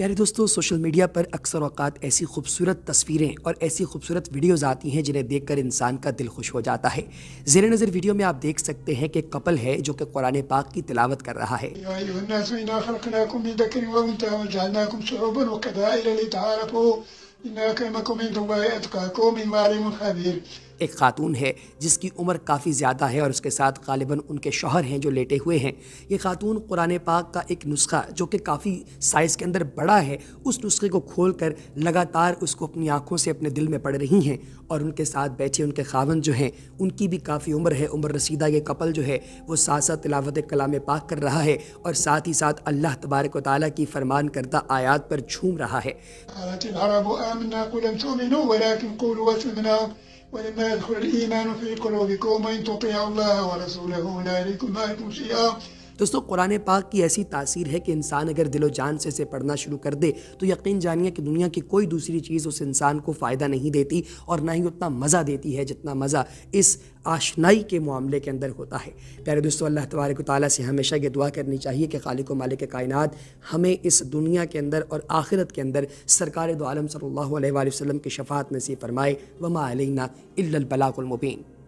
प्यारे दोस्तों social media पर अक्सर अवकात ऐसी खूबसूरत तस्वीरें और ऐसी खूबसूरत वीडियोज़ आती हैं जिन्हें देखकर इंसान का दिल खुश हो जाता है जेर नज़र वीडियो में आप देख सकते हैं कि कपल है जो कि कुरान पाक की तिलावत कर रहा है एक खातून है जिसकी उम्र काफ़ी ज़्यादा है और उसके साथ गालिबा उनके शोहर हैं जो लेटे हुए हैं ये खातून कुरान पाक का एक नुस्खा जो कि काफ़ी साइज़ के अंदर बड़ा है उस नुस्खे को खोल कर लगातार उसको अपनी आँखों से अपने दिल में पड़ रही हैं और उनके साथ बैठे उनके खावन जो हैं उनकी भी काफ़ी उम्र है उम्र रसीदा ये कपल जो है वो साथ साथ तिलावत कलाम पाक कर रहा है और साथ ही साथ अल्लाह तबारक वाली की फरमान करदा आयात पर झूम रहा है آمنا قل لم تؤمنوا ولكن قولوا واسلمنا ولما يدخل الإيمان في قلوبكم وإن تطيعوا الله ورسوله لا يليكم ما لكم شيئا दोस्तों कुरान पाक की ऐसी तासीर है कि इंसान अगर दिलो जान से इसे पढ़ना शुरू कर दे तो यकीन जानिए कि दुनिया की कोई दूसरी चीज़ उस इंसान को फ़ायदा नहीं देती और ना ही उतना मज़ा देती है जितना मज़ा इस आशनाई के मामले के अंदर होता है प्यारे दोस्तों अल्लाह तबारक ताली से हमेशा ये दुआ करनी चाहिए कि खालिक मालिक कायन हमें इस दुनिया के अंदर और आखिरत के अंदर सरकार दो आलम सल्ला वसम की शफात नसीब फरमाए वमा अलना अलबलाकमबीन